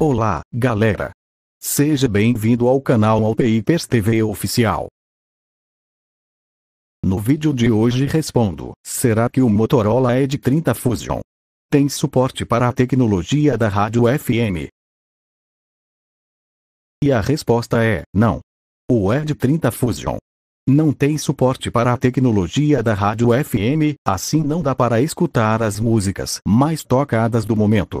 Olá, galera! Seja bem-vindo ao canal Alpeipers TV Oficial. No vídeo de hoje respondo, será que o Motorola Edge 30 Fusion? Tem suporte para a tecnologia da rádio FM? E a resposta é, não. O Ed 30 Fusion não tem suporte para a tecnologia da rádio FM, assim não dá para escutar as músicas mais tocadas do momento.